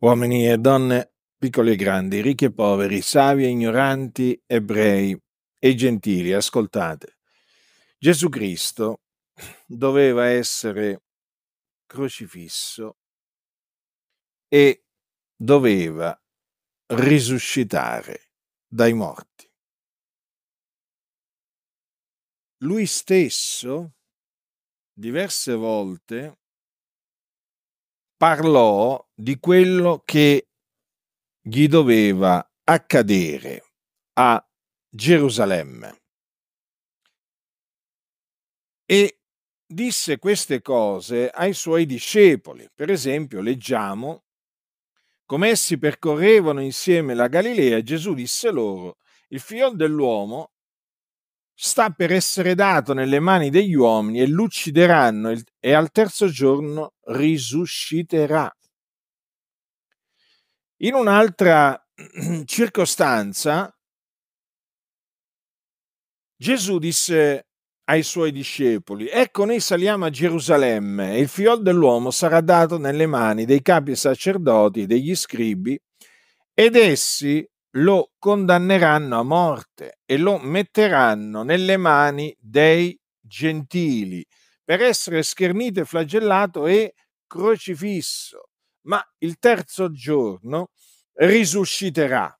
uomini e donne, piccoli e grandi, ricchi e poveri, savi e ignoranti, ebrei e gentili, ascoltate. Gesù Cristo doveva essere crocifisso e doveva risuscitare dai morti. Lui stesso diverse volte parlò di quello che gli doveva accadere a Gerusalemme e disse queste cose ai suoi discepoli. Per esempio, leggiamo, come essi percorrevano insieme la Galilea, Gesù disse loro, il figlio dell'uomo sta per essere dato nelle mani degli uomini e l'uccideranno e al terzo giorno risusciterà. In un'altra circostanza, Gesù disse ai suoi discepoli, ecco noi saliamo a Gerusalemme e il figlio dell'uomo sarà dato nelle mani dei capi sacerdoti e degli scribi ed essi lo condanneranno a morte e lo metteranno nelle mani dei gentili per essere schernito e flagellato e crocifisso. Ma il terzo giorno risusciterà.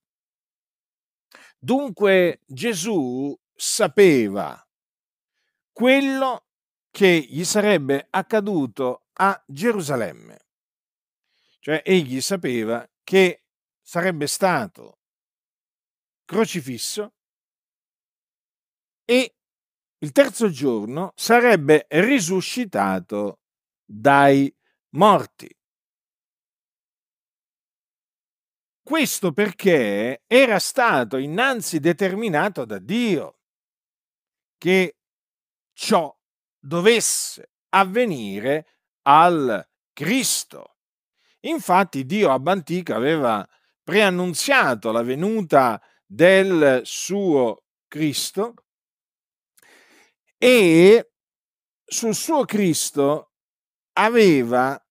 Dunque Gesù sapeva quello che gli sarebbe accaduto a Gerusalemme. Cioè egli sapeva che sarebbe stato crocifisso e il terzo giorno sarebbe risuscitato dai morti. Questo perché era stato innanzi determinato da Dio che ciò dovesse avvenire al Cristo. Infatti Dio ab antico aveva preannunziato la venuta del suo Cristo e sul suo Cristo aveva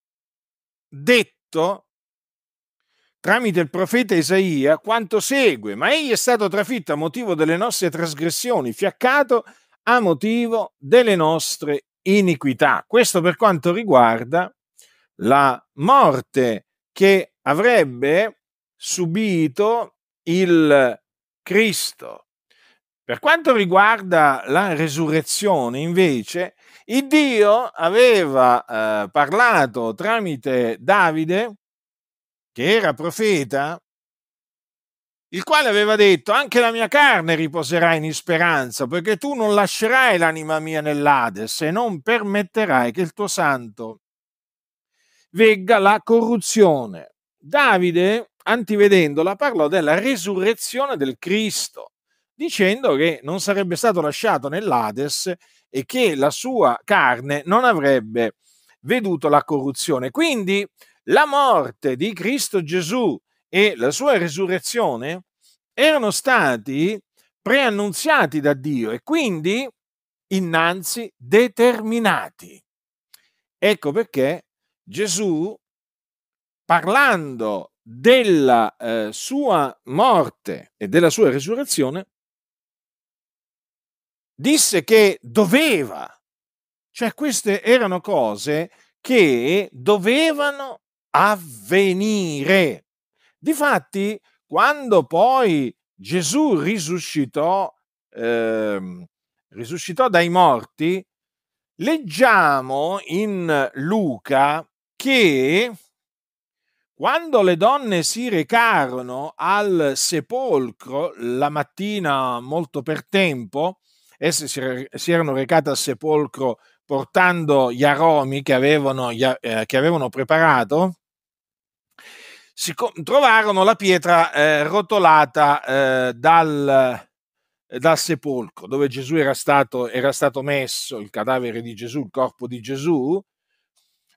detto tramite il profeta Isaia quanto segue, ma egli è stato trafitto a motivo delle nostre trasgressioni, fiaccato a motivo delle nostre iniquità. Questo per quanto riguarda la morte che avrebbe subito il Cristo. Per quanto riguarda la resurrezione, invece, il Dio aveva eh, parlato tramite Davide, che era profeta, il quale aveva detto, anche la mia carne riposerà in speranza, perché tu non lascerai l'anima mia nell'Ade, se non permetterai che il tuo santo vegga la corruzione. Davide antivedendola, parlò della resurrezione del Cristo, dicendo che non sarebbe stato lasciato nell'Ades e che la sua carne non avrebbe veduto la corruzione. Quindi la morte di Cristo Gesù e la sua resurrezione erano stati preannunziati da Dio e quindi innanzi determinati. Ecco perché Gesù, parlando della eh, sua morte e della sua resurrezione, disse che doveva, cioè queste erano cose che dovevano avvenire. Difatti, quando poi Gesù risuscitò, eh, risuscitò dai morti, leggiamo in Luca che quando le donne si recarono al sepolcro la mattina molto per tempo, esse si erano recate al sepolcro portando gli aromi che avevano, eh, che avevano preparato, si trovarono la pietra eh, rotolata eh, dal, dal, sepolcro dove Gesù era stato, era stato messo, il cadavere di Gesù, il corpo di Gesù,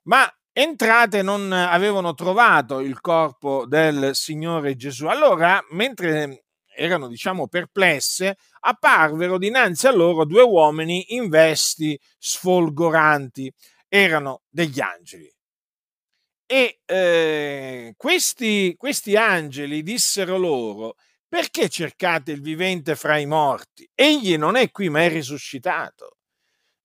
ma entrate non avevano trovato il corpo del Signore Gesù. Allora, mentre mm, erano diciamo perplesse, apparvero dinanzi a loro due uomini in vesti sfolgoranti, erano degli angeli. E eh, questi, questi angeli dissero loro, perché cercate il vivente fra i morti? Egli non è qui, ma è risuscitato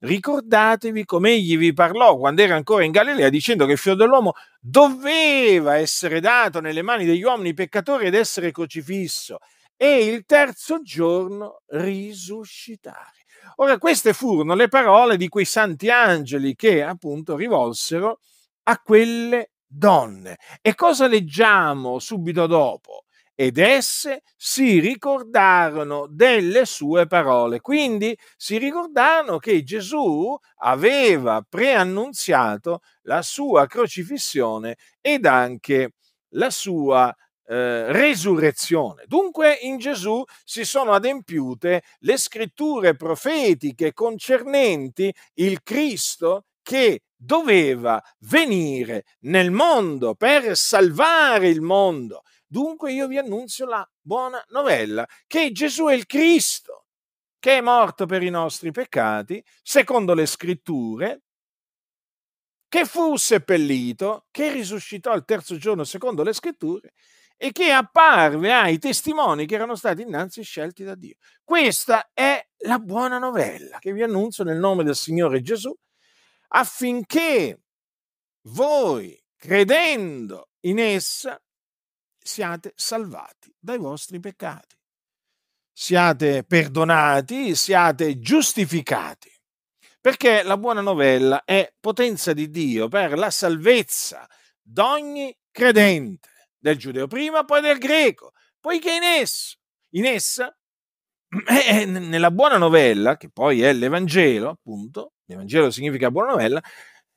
ricordatevi come egli vi parlò quando era ancora in Galilea dicendo che il figlio dell'uomo doveva essere dato nelle mani degli uomini peccatori ed essere crocifisso e il terzo giorno risuscitare. Ora, queste furono le parole di quei santi angeli che appunto rivolsero a quelle donne. E cosa leggiamo subito dopo? ed esse si ricordarono delle sue parole. Quindi si ricordarono che Gesù aveva preannunziato la sua crocifissione ed anche la sua eh, resurrezione. Dunque in Gesù si sono adempiute le scritture profetiche concernenti il Cristo che doveva venire nel mondo per salvare il mondo Dunque io vi annunzio la buona novella, che Gesù è il Cristo, che è morto per i nostri peccati, secondo le scritture, che fu seppellito, che risuscitò il terzo giorno secondo le scritture e che apparve ai testimoni che erano stati innanzi scelti da Dio. Questa è la buona novella che vi annuncio nel nome del Signore Gesù affinché voi, credendo in essa, siate salvati dai vostri peccati, siate perdonati, siate giustificati, perché la buona novella è potenza di Dio per la salvezza d'ogni credente, del giudeo prima, poi del greco, poiché in esso, in essa, eh, eh, nella buona novella, che poi è l'Evangelo, appunto, l'Evangelo significa buona novella,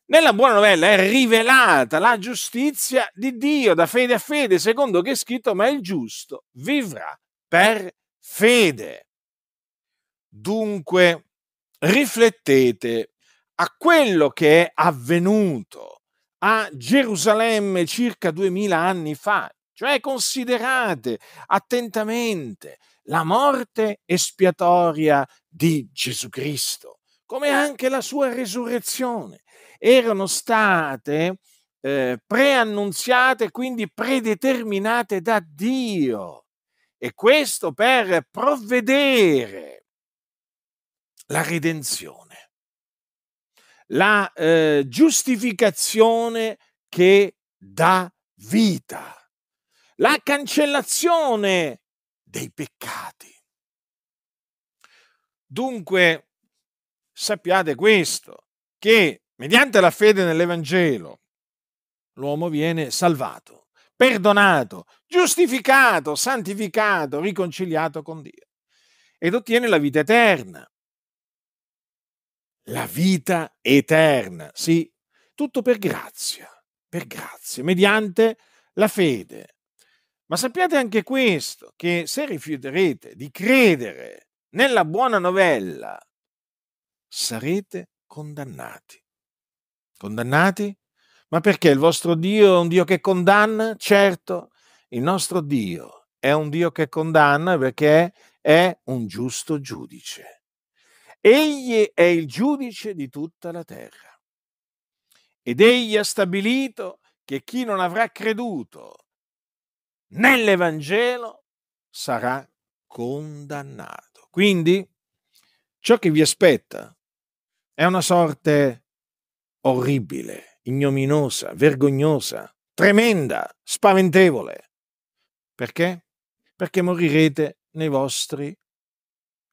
nella buona novella è rivelata la giustizia di Dio da fede a fede, secondo che è scritto, ma il giusto vivrà per fede. Dunque, riflettete a quello che è avvenuto a Gerusalemme circa duemila anni fa, cioè considerate attentamente la morte espiatoria di Gesù Cristo, come anche la sua resurrezione erano state eh, preannunziate, quindi predeterminate da Dio. E questo per provvedere la redenzione, la eh, giustificazione che dà vita, la cancellazione dei peccati. Dunque, sappiate questo, che mediante la fede nell'Evangelo, l'uomo viene salvato, perdonato, giustificato, santificato, riconciliato con Dio ed ottiene la vita eterna. La vita eterna, sì, tutto per grazia, per grazia, mediante la fede. Ma sappiate anche questo, che se rifiuterete di credere nella buona novella, sarete condannati. Condannati? Ma perché il vostro Dio è un Dio che condanna? Certo, il nostro Dio è un Dio che condanna perché è un giusto giudice. Egli è il giudice di tutta la terra. Ed egli ha stabilito che chi non avrà creduto nell'Evangelo sarà condannato. Quindi ciò che vi aspetta è una sorte orribile, ignominosa, vergognosa, tremenda, spaventevole. Perché? Perché morirete nei vostri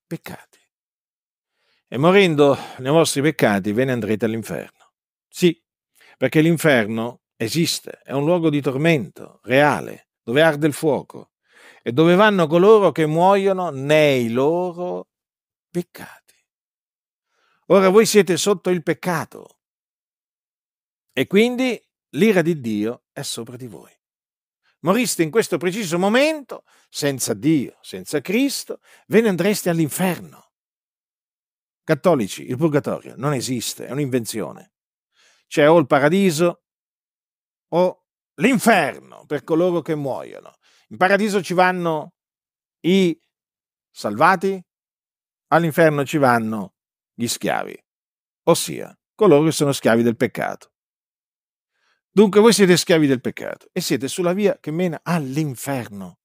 peccati. E morendo nei vostri peccati ve ne andrete all'inferno. Sì, perché l'inferno esiste, è un luogo di tormento reale, dove arde il fuoco e dove vanno coloro che muoiono nei loro peccati. Ora voi siete sotto il peccato, e quindi l'ira di Dio è sopra di voi. Moriste in questo preciso momento, senza Dio, senza Cristo, ve ne andreste all'inferno. Cattolici, il purgatorio non esiste, è un'invenzione. C'è o il paradiso o l'inferno per coloro che muoiono. In paradiso ci vanno i salvati, all'inferno ci vanno gli schiavi, ossia coloro che sono schiavi del peccato. Dunque voi siete schiavi del peccato e siete sulla via che mena all'inferno.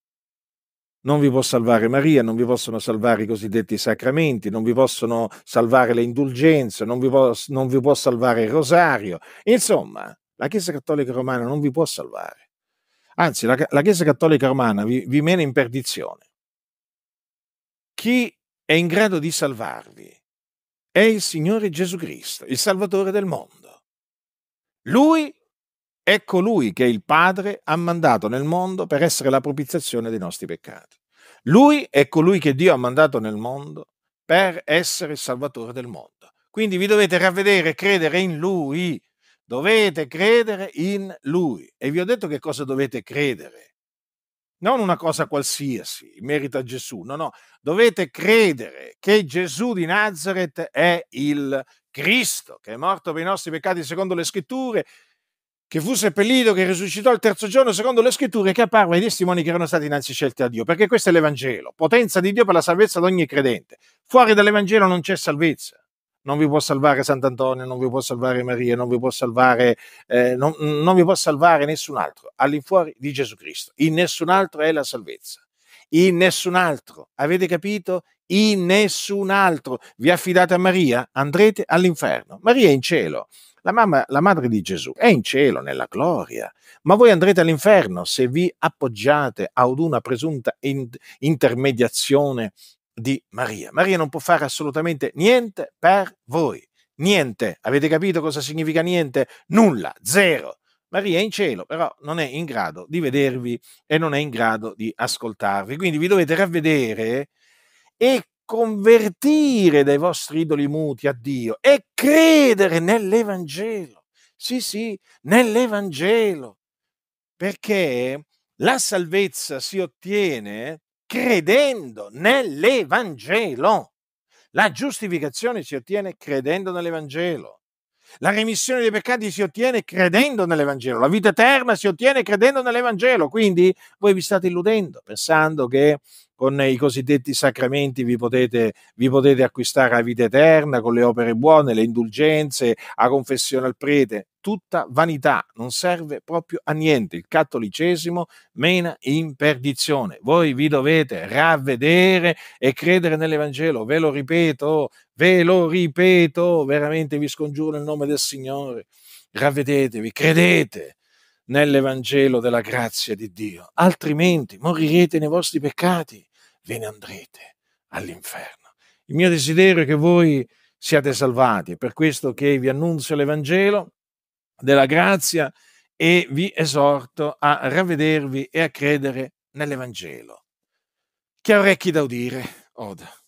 Non vi può salvare Maria, non vi possono salvare i cosiddetti sacramenti, non vi possono salvare le indulgenze, non vi può, non vi può salvare il rosario. Insomma, la Chiesa Cattolica Romana non vi può salvare. Anzi, la, la Chiesa Cattolica Romana vi, vi mena in perdizione. Chi è in grado di salvarvi è il Signore Gesù Cristo, il Salvatore del mondo. Lui è colui ecco che il Padre ha mandato nel mondo per essere la propiziazione dei nostri peccati. Lui è colui ecco che Dio ha mandato nel mondo per essere il Salvatore del mondo. Quindi vi dovete ravvedere e credere in Lui. Dovete credere in Lui. E vi ho detto che cosa dovete credere. Non una cosa qualsiasi, in merito a Gesù. No, no. Dovete credere che Gesù di Nazareth è il Cristo, che è morto per i nostri peccati secondo le scritture, che fu seppellito, che risuscitò il terzo giorno secondo le scritture, che apparve ai testimoni che erano stati innanzi scelti a Dio, perché questo è l'Evangelo, potenza di Dio per la salvezza di ogni credente. Fuori dall'Evangelo non c'è salvezza. Non vi può salvare Sant'Antonio, non vi può salvare Maria, non vi può salvare, eh, non, non vi può salvare nessun altro, all'infuori di Gesù Cristo. In nessun altro è la salvezza. In nessun altro. Avete capito? in nessun altro. Vi affidate a Maria? Andrete all'inferno. Maria è in cielo. La, mamma, la madre di Gesù è in cielo, nella gloria, ma voi andrete all'inferno se vi appoggiate ad una presunta in- intermediazione di Maria. Maria non può fare assolutamente niente per voi. Niente. Avete capito cosa significa niente? Nulla, zero. Maria è in cielo, però non è in grado di vedervi e non è in grado di ascoltarvi. Quindi vi dovete ravvedere e convertire dai vostri idoli muti a Dio e credere nell'Evangelo. Sì, sì, nell'Evangelo. Perché la salvezza si ottiene credendo nell'Evangelo. La giustificazione si ottiene credendo nell'Evangelo. La remissione dei peccati si ottiene credendo nell'Evangelo. La vita eterna si ottiene credendo nell'Evangelo. Quindi voi vi state illudendo pensando che con i cosiddetti sacramenti vi potete, vi potete acquistare la vita eterna, con le opere buone, le indulgenze, la confessione al prete, tutta vanità, non serve proprio a niente. Il cattolicesimo mena in perdizione. Voi vi dovete ravvedere e credere nell'Evangelo, ve lo ripeto, ve lo ripeto, veramente vi scongiuro nel nome del Signore. Ravvedetevi, credete nell'Evangelo della grazia di Dio, altrimenti morirete nei vostri peccati ve ne andrete all'inferno. Il mio desiderio è che voi siate salvati, è per questo che vi annunzio l'Evangelo della grazia e vi esorto a ravvedervi e a credere nell'Evangelo. Chi ha orecchi da udire, oda.